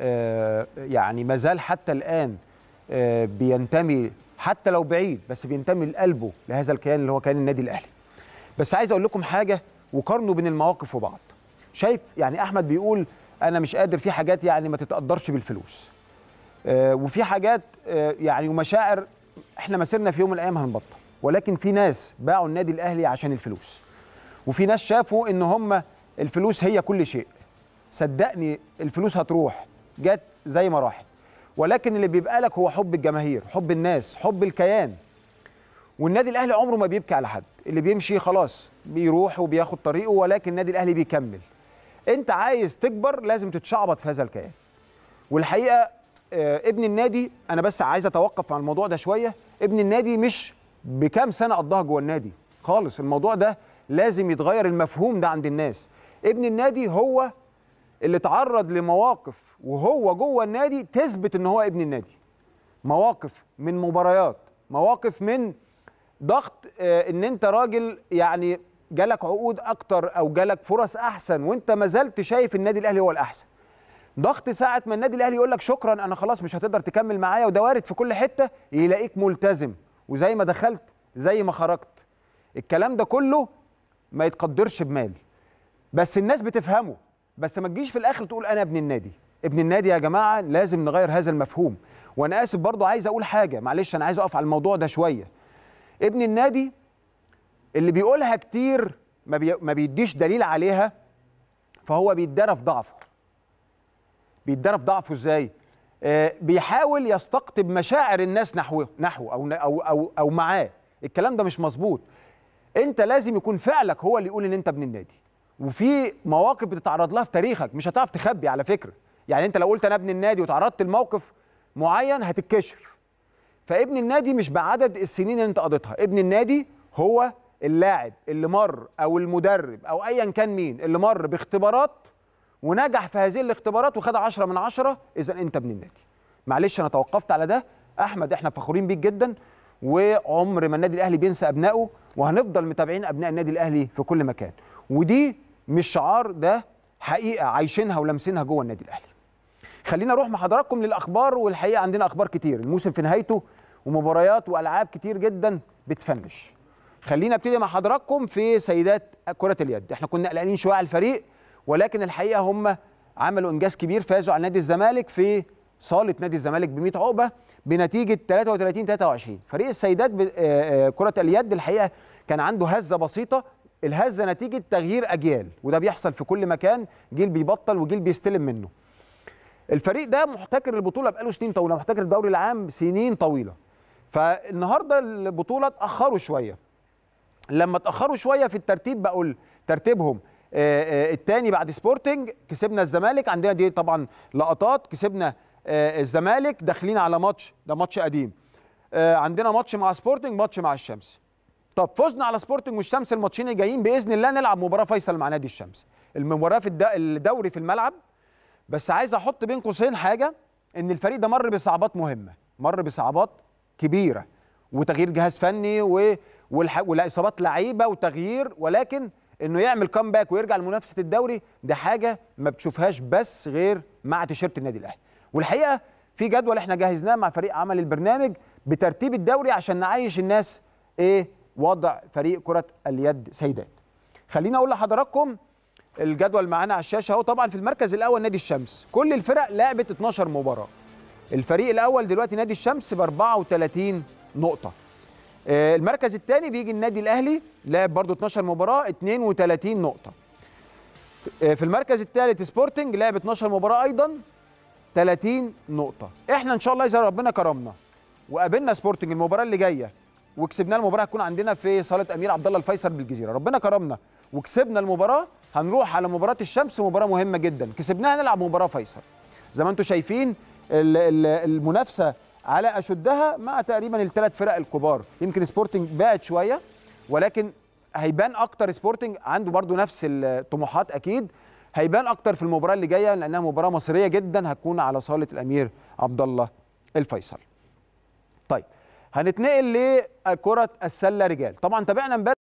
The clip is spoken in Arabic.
آه، يعني ما زال حتى الآن آه، بينتمي حتى لو بعيد بس بينتمي لقلبه لهذا الكيان اللي هو كيان النادي الأهلي بس عايز أقول لكم حاجة وقارنوا بين المواقف وبعض شايف يعني أحمد بيقول أنا مش قادر في حاجات يعني ما تتقدرش بالفلوس آه، وفي حاجات يعني ومشاعر احنا مسيرنا في يوم من الايام هنبطل ولكن في ناس باعوا النادي الاهلي عشان الفلوس وفي ناس شافوا ان هم الفلوس هي كل شيء صدقني الفلوس هتروح جت زي ما راحت ولكن اللي بيبقى لك هو حب الجماهير حب الناس حب الكيان والنادي الاهلي عمره ما بيبكي على حد اللي بيمشي خلاص بيروح وبياخد طريقه ولكن النادي الاهلي بيكمل انت عايز تكبر لازم تتشعبط في هذا الكيان والحقيقه آه، ابن النادي انا بس عايز اتوقف عن الموضوع ده شويه ابن النادي مش بكام سنه قضاها جوه النادي خالص الموضوع ده لازم يتغير المفهوم ده عند الناس ابن النادي هو اللي تعرض لمواقف وهو جوه النادي تثبت ان هو ابن النادي مواقف من مباريات مواقف من ضغط آه، ان انت راجل يعني جالك عقود اكتر او جالك فرص احسن وانت ما زلت شايف النادي الاهلي هو الاحسن ضغط ساعه ما النادي الاهلي يقول لك شكرا انا خلاص مش هتقدر تكمل معايا وده وارد في كل حته يلاقيك ملتزم وزي ما دخلت زي ما خرجت الكلام ده كله ما يتقدرش بمال بس الناس بتفهمه بس ما تجيش في الاخر تقول انا ابن النادي ابن النادي يا جماعه لازم نغير هذا المفهوم وانا اسف برضه عايز اقول حاجه معلش انا عايز اقف على الموضوع ده شويه ابن النادي اللي بيقولها كتير ما, بي... ما بيديش دليل عليها فهو بيتدرى في ضعفه بيتدرى في ضعفه ازاي آه بيحاول يستقطب مشاعر الناس نحوه نحوه او او او, أو معاه الكلام ده مش مظبوط انت لازم يكون فعلك هو اللي يقول ان انت ابن النادي وفي مواقف بتتعرض لها في تاريخك مش هتعرف تخبي على فكره يعني انت لو قلت انا ابن النادي وتعرضت لموقف معين هتتكشف فابن النادي مش بعدد السنين اللي انت قضيتها ابن النادي هو اللاعب اللي مر او المدرب او ايا كان مين اللي مر باختبارات ونجح في هذه الاختبارات وخد 10 من 10 اذا انت ابن النادي معلش انا توقفت على ده احمد احنا فخورين بيك جدا وعمر ما النادي الاهلي بينسى ابنائه وهنفضل متابعين ابناء النادي الاهلي في كل مكان ودي مش شعار ده حقيقه عايشينها ولامسينها جوه النادي الاهلي خلينا اروح مع حضراتكم للاخبار والحقيقه عندنا اخبار كتير الموسم في نهايته ومباريات والعاب كتير جدا بتفنش خلينا ابتدي مع حضراتكم في سيدات كره اليد احنا كنا قلقانين شويه على الفريق ولكن الحقيقه هم عملوا انجاز كبير فازوا على نادي الزمالك في صاله نادي الزمالك ب 100 عقبه بنتيجه 33 23 فريق السيدات آه، آه، كره اليد الحقيقه كان عنده هزه بسيطه الهزه نتيجه تغيير اجيال وده بيحصل في كل مكان جيل بيبطل وجيل بيستلم منه الفريق ده محتكر البطوله بقاله سنين طويله محتكر الدوري العام سنين طويله فالنهارده البطوله اتاخروا شويه لما اتاخروا شويه في الترتيب بقول ترتيبهم آه، آه، الثاني بعد سبورتنج كسبنا الزمالك عندنا دي طبعا لقطات كسبنا آه، الزمالك داخلين على ماتش ده ماتش قديم عندنا ماتش مع سبورتنج ماتش مع الشمس طب فزنا على سبورتنج والشمس الماتشين الجايين باذن الله نلعب مباراه فيصل مع نادي الشمس المباراه في الدوري في الملعب بس عايز احط بين قوسين حاجه ان الفريق ده مر بصعوبات مهمه مر بصعوبات كبيره وتغيير جهاز فني و... والح... والاصابات لعيبه وتغيير ولكن انه يعمل كامباك ويرجع لمنافسه الدوري ده حاجه ما بتشوفهاش بس غير مع تيشيرت النادي الاهلي والحقيقه في جدول احنا جهزناه مع فريق عمل البرنامج بترتيب الدوري عشان نعيش الناس ايه وضع فريق كره اليد سيدات خليني اقول لحضراتكم الجدول معانا على الشاشه اهو طبعا في المركز الاول نادي الشمس كل الفرق لعبت 12 مباراه الفريق الاول دلوقتي نادي الشمس ب 34 نقطه آه، المركز الثاني بيجي النادي الاهلي لعب برده 12 مباراه 32 نقطه آه، في المركز الثالث سبورتنج لعب 12 مباراه ايضا 30 نقطه احنا ان شاء الله اذا ربنا كرمنا وقابلنا سبورتنج المباراه اللي جايه وكسبنا المباراه هتكون عندنا في صاله امير عبد الله الفيصل بالجزيره ربنا كرمنا وكسبنا المباراه هنروح على مباراه الشمس مباراه مهمه جدا كسبناها نلعب مباراه فيصل زي ما انتم شايفين المنافسه على اشدها مع تقريبا الثلاث فرق الكبار يمكن سبورتنج بعد شويه ولكن هيبان اكتر سبورتنج عنده برضو نفس الطموحات اكيد هيبان اكتر في المباراه اللي جايه لانها مباراه مصريه جدا هتكون على صاله الامير عبد الله الفيصل طيب هنتنقل لكره السله رجال طبعا تابعنا امبارح